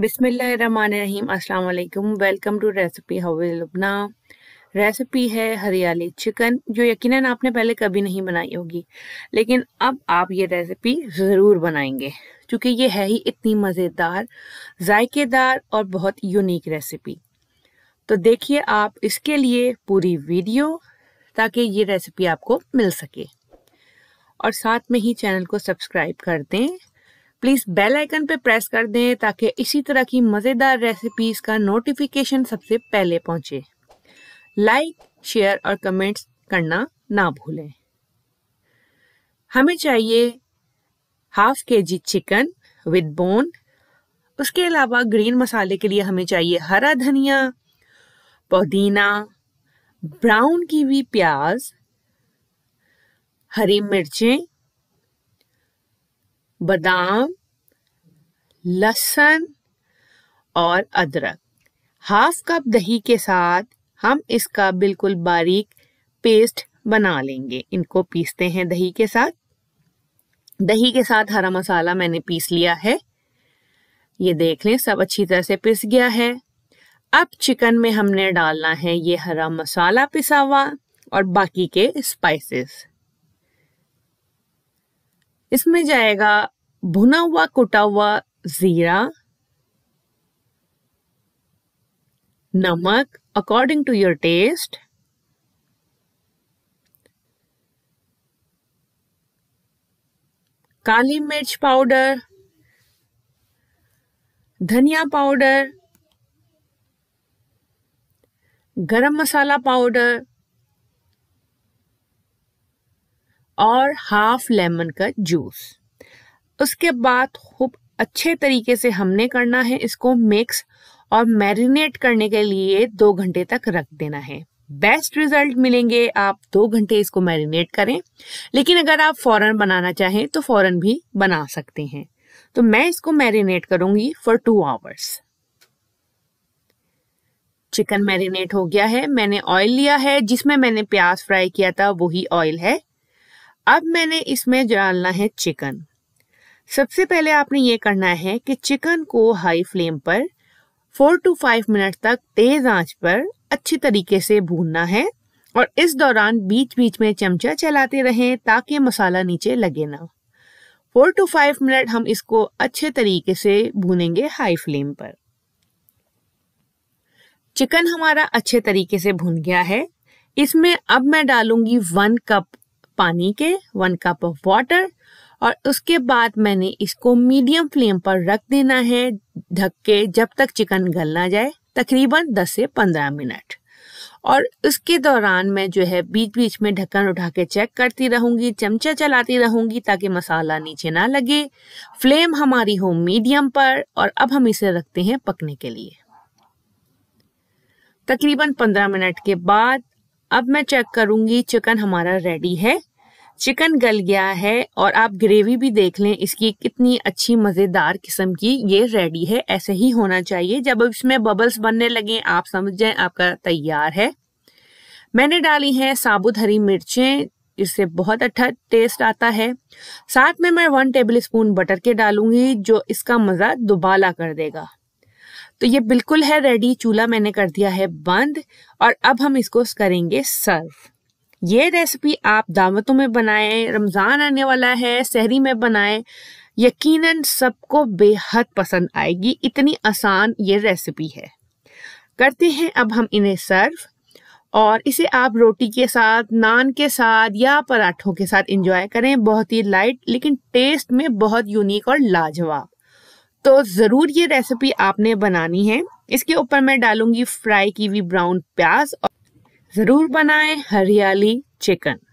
बिसमीम अल्लाम welcome to recipe हवे लुबना रेसिपी है हरियाली चिकन जो यकीनन आपने पहले कभी नहीं बनाई होगी लेकिन अब आप ये रेसिपी ज़रूर बनाएंगे क्योंकि ये है ही इतनी मज़ेदार जायकेदार और बहुत यूनिक रेसिपी तो देखिए आप इसके लिए पूरी वीडियो ताकि ये रेसिपी आपको मिल सके और साथ में ही चैनल को सब्सक्राइब कर दें प्लीज़ बेल आइकन पर प्रेस कर दें ताकि इसी तरह की मज़ेदार रेसिपीज़ का नोटिफिकेशन सबसे पहले पहुंचे लाइक शेयर और कमेंट्स करना ना भूलें हमें चाहिए हाफ के जी चिकन विद बोन उसके अलावा ग्रीन मसाले के लिए हमें चाहिए हरा धनिया पुदीना ब्राउन की भी प्याज हरी मिर्चें बादाम लहसुन और अदरक हाफ कप दही के साथ हम इसका बिल्कुल बारीक पेस्ट बना लेंगे इनको पीसते हैं दही के साथ दही के साथ हरा मसाला मैंने पीस लिया है ये देख लें सब अच्छी तरह से पिस गया है अब चिकन में हमने डालना है ये हरा मसाला पिसा हुआ और बाकी के स्पाइसेस इसमें जाएगा भुना हुआ कुटा हुआ जीरा नमक अकॉर्डिंग टू योर टेस्ट काली मिर्च पाउडर धनिया पाउडर गरम मसाला पाउडर और हाफ लेमन का जूस उसके बाद खूब अच्छे तरीके से हमने करना है इसको मिक्स और मैरिनेट करने के लिए दो घंटे तक रख देना है बेस्ट रिजल्ट मिलेंगे आप दो घंटे इसको मैरिनेट करें लेकिन अगर आप फौरन बनाना चाहें तो फौरन भी बना सकते हैं तो मैं इसको मैरिनेट करूंगी for two hours chicken marinate हो गया है मैंने ऑयल लिया है जिसमें मैंने प्याज फ्राई किया था वही ऑयल है अब मैंने इसमें डालना है चिकन सबसे पहले आपने ये करना है कि चिकन को हाई फ्लेम पर फोर टू फाइव मिनट तक तेज आंच पर अच्छी तरीके से भूनना है और इस दौरान बीच बीच में चमचा चलाते रहें ताकि मसाला नीचे लगे ना फोर टू फाइव मिनट हम इसको अच्छे तरीके से भूनेंगे हाई फ्लेम पर चिकन हमारा अच्छे तरीके से भून गया है इसमें अब मैं डालूंगी वन कप पानी के वन कप ऑफ वाटर और उसके बाद मैंने इसको मीडियम फ्लेम पर रख देना है ढक के जब तक चिकन गल ना जाए तकरीबन 10 से 15 मिनट और उसके दौरान मैं जो है बीच बीच में ढक्कन उठा के चेक करती रहूंगी चमचा चलाती रहूंगी ताकि मसाला नीचे ना लगे फ्लेम हमारी हो मीडियम पर और अब हम इसे रखते हैं पकने के लिए तकरीबन 15 मिनट के बाद अब मैं चेक करूंगी चिकन हमारा रेडी है चिकन गल गया है और आप ग्रेवी भी देख लें इसकी कितनी अच्छी मज़ेदार किस्म की ये रेडी है ऐसे ही होना चाहिए जब इसमें बबल्स बनने लगें आप समझ जाएं आपका तैयार है मैंने डाली हैं साबुत हरी मिर्चें इससे बहुत अच्छा टेस्ट आता है साथ में मैं वन टेबल स्पून बटर के डालूंगी जो इसका मज़ा दुबाला कर देगा तो ये बिल्कुल है रेडी चूल्हा मैंने कर दिया है बंद और अब हम इसको करेंगे सर्व ये रेसिपी आप दावतों में बनाएं रमज़ान आने वाला है शहरी में बनाएं यकीनन सबको बेहद पसंद आएगी इतनी आसान ये रेसिपी है करते हैं अब हम इन्हें सर्व और इसे आप रोटी के साथ नान के साथ या पराठों के साथ इंजॉय करें बहुत ही लाइट लेकिन टेस्ट में बहुत यूनिक और लाजवाब तो ज़रूर ये रेसिपी आपने बनानी है इसके ऊपर मैं डालूंगी फ्राई की हुई ब्राउन प्याज और ज़रूर बनाएं हरियाली चिकन